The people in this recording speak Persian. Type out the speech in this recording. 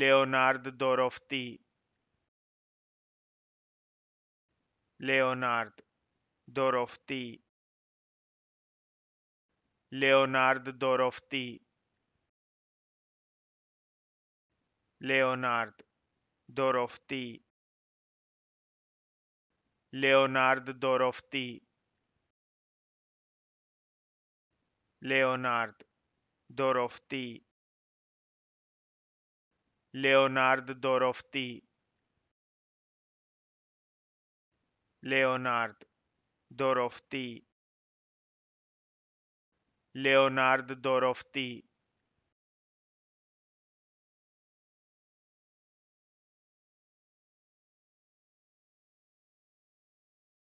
لئونارد دورفتی لئونارد دورفتی لئونارد دورفتی لئونارد دورفتی لئونارد دورفتی لئونارد دورفتی Leonard Dorofti Leonard Dorofti Leonard Dorofti